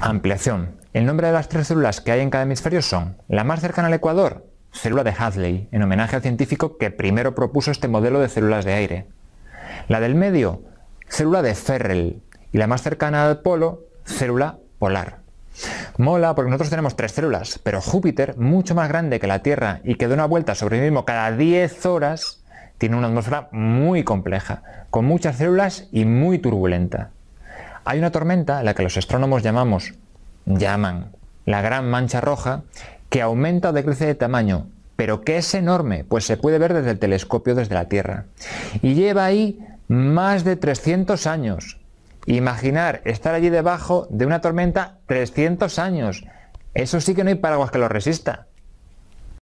Ampliación. El nombre de las tres células que hay en cada hemisferio son la más cercana al Ecuador, célula de Hadley, en homenaje al científico que primero propuso este modelo de células de aire. La del medio, célula de Ferrel, y la más cercana al polo, célula polar. Mola porque nosotros tenemos tres células, pero Júpiter, mucho más grande que la Tierra y que da una vuelta sobre sí mismo cada 10 horas, tiene una atmósfera muy compleja, con muchas células y muy turbulenta. Hay una tormenta, la que los astrónomos llamamos, llaman, la Gran Mancha Roja, que aumenta o decrece de tamaño, pero que es enorme, pues se puede ver desde el telescopio desde la Tierra. Y lleva ahí más de 300 años. Imaginar estar allí debajo de una tormenta 300 años. Eso sí que no hay paraguas que lo resista.